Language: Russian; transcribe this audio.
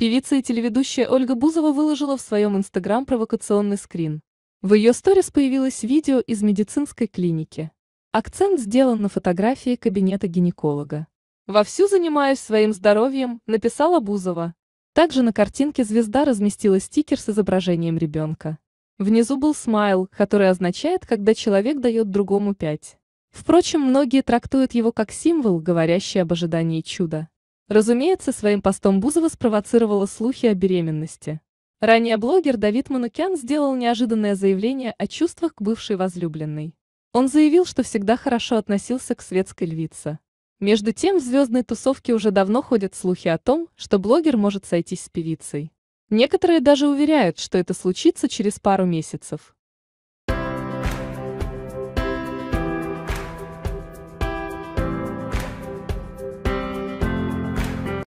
Певица и телеведущая Ольга Бузова выложила в своем инстаграм провокационный скрин. В ее сторис появилось видео из медицинской клиники. Акцент сделан на фотографии кабинета гинеколога. «Вовсю занимаюсь своим здоровьем», — написала Бузова. Также на картинке звезда разместила стикер с изображением ребенка. Внизу был смайл, который означает, когда человек дает другому пять. Впрочем, многие трактуют его как символ, говорящий об ожидании чуда. Разумеется, своим постом Бузова спровоцировала слухи о беременности. Ранее блогер Давид Манукян сделал неожиданное заявление о чувствах к бывшей возлюбленной. Он заявил, что всегда хорошо относился к светской львице. Между тем в звездной тусовке уже давно ходят слухи о том, что блогер может сойтись с певицей. Некоторые даже уверяют, что это случится через пару месяцев.